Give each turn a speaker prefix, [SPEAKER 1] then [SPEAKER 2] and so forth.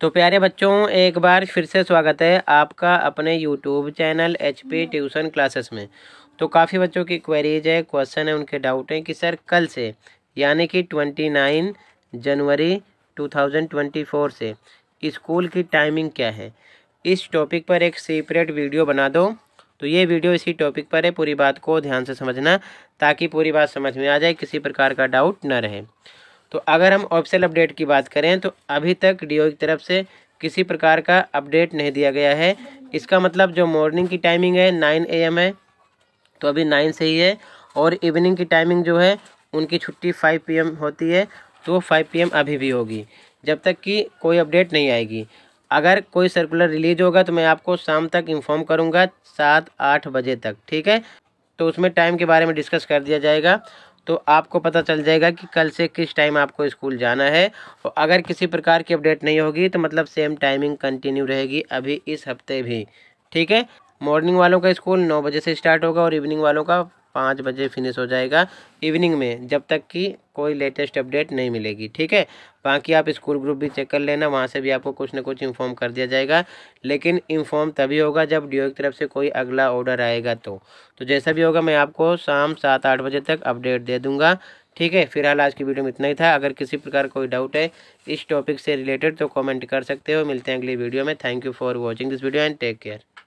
[SPEAKER 1] तो प्यारे बच्चों एक बार फिर से स्वागत है आपका अपने यूट्यूब चैनल एच पी हाँ। ट्यूशन क्लासेस में तो काफ़ी बच्चों की क्वेरीज है क्वेश्चन है उनके डाउट हैं कि सर कल से यानी कि ट्वेंटी नाइन जनवरी टू थाउजेंड ट्वेंटी फोर से स्कूल की टाइमिंग क्या है इस टॉपिक पर एक सेपरेट वीडियो बना दो तो ये वीडियो इसी टॉपिक पर है पूरी बात को ध्यान से समझना ताकि पूरी बात समझ में आ जाए किसी प्रकार का डाउट ना रहे तो अगर हम ऑफिशियल अपडेट की बात करें तो अभी तक डी की तरफ से किसी प्रकार का अपडेट नहीं दिया गया है इसका मतलब जो मॉर्निंग की टाइमिंग है नाइन एम है तो अभी नाइन से ही है और इवनिंग की टाइमिंग जो है उनकी छुट्टी फाइव पी होती है तो फाइव पी अभी भी होगी जब तक कि कोई अपडेट नहीं आएगी अगर कोई सर्कुलर रिलीज होगा तो मैं आपको शाम तक इन्फॉर्म करूँगा सात आठ बजे तक ठीक है तो उसमें टाइम के बारे में डिस्कस कर दिया जाएगा तो आपको पता चल जाएगा कि कल से किस टाइम आपको स्कूल जाना है और अगर किसी प्रकार की अपडेट नहीं होगी तो मतलब सेम टाइमिंग कंटिन्यू रहेगी अभी इस हफ्ते भी ठीक है मॉर्निंग वालों का स्कूल नौ बजे से स्टार्ट होगा और इवनिंग वालों का पाँच बजे फिनिश हो जाएगा इवनिंग में जब तक कि कोई लेटेस्ट अपडेट नहीं मिलेगी ठीक है बाकी आप स्कूल ग्रुप भी चेक कर लेना वहाँ से भी आपको कुछ ना कुछ इन्फॉर्म कर दिया जाएगा लेकिन इन्फॉर्म तभी होगा जब डी की तरफ से कोई अगला ऑर्डर आएगा तो तो जैसा भी होगा मैं आपको शाम सात आठ बजे तक अपडेट दे दूँगा ठीक है फिलहाल आज की वीडियो में इतना ही था अगर किसी प्रकार कोई डाउट है इस टॉपिक से रिलेटेड तो कमेंट कर सकते हो मिलते हैं अगली वीडियो में thank you for watching this video and take care